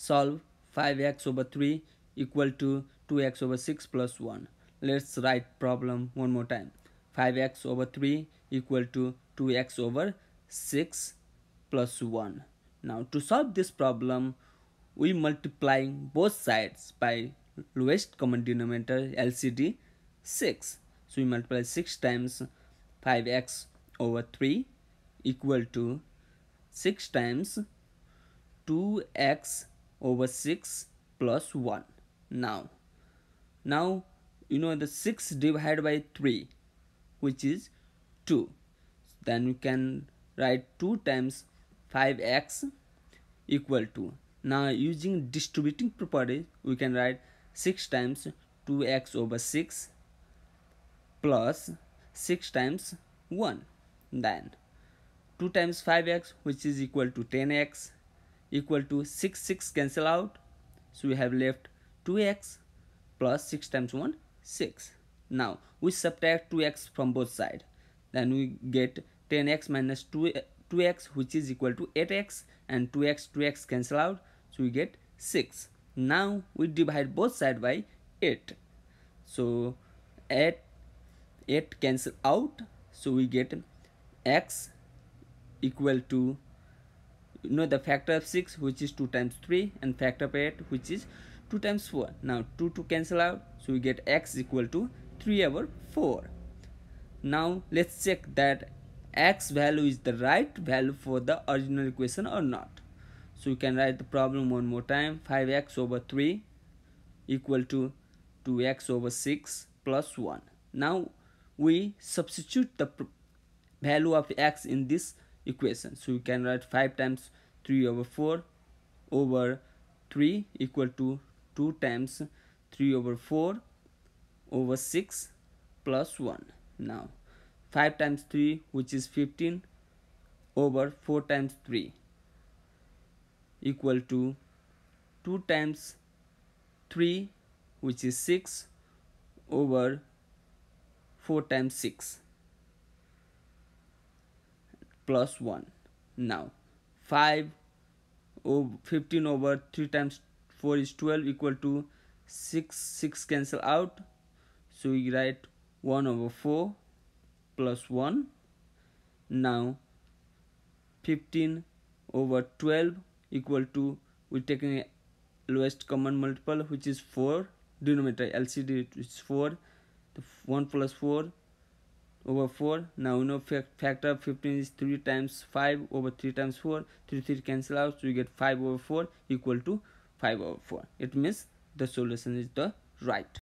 solve 5x over 3 equal to 2x over 6 plus 1. Let's write problem one more time. 5x over 3 equal to 2x over 6 plus 1. Now to solve this problem, we multiplying both sides by lowest common denominator LCD 6. So we multiply 6 times 5x over 3 equal to 6 times 2x over 6 plus 1 now now you know the 6 divided by 3 which is 2 then we can write 2 times 5x equal to now using distributing property we can write 6 times 2x over 6 plus 6 times 1 then 2 times 5x which is equal to 10x equal to 6 6 cancel out so we have left 2x plus 6 times 1 6 now we subtract 2x from both sides then we get 10x minus 2 2x which is equal to 8x and 2x 2x cancel out so we get 6 now we divide both side by 8 so 8 8 cancel out so we get x equal to you know the factor of 6 which is 2 times 3 and factor of 8 which is 2 times 4 now 2 to cancel out so we get x equal to 3 over 4 now let's check that x value is the right value for the original equation or not so you can write the problem one more time 5x over 3 equal to 2x over 6 plus 1 now we substitute the value of x in this equation so you can write 5 times 3 over 4 over 3 equal to 2 times 3 over 4 over 6 plus 1 now 5 times 3 which is 15 over 4 times 3 equal to 2 times 3 which is 6 over 4 times 6 plus 1 now 5 oh, 15 over 3 times 4 is 12 equal to 6 6 cancel out so we write 1 over 4 plus 1 now 15 over 12 equal to we're taking lowest common multiple which is 4 denominator lcd is 4 the 1 plus 4 over 4 now know factor of 15 is 3 times 5 over 3 times 4 3 3 cancel out so you get 5 over 4 equal to 5 over 4 it means the solution is the right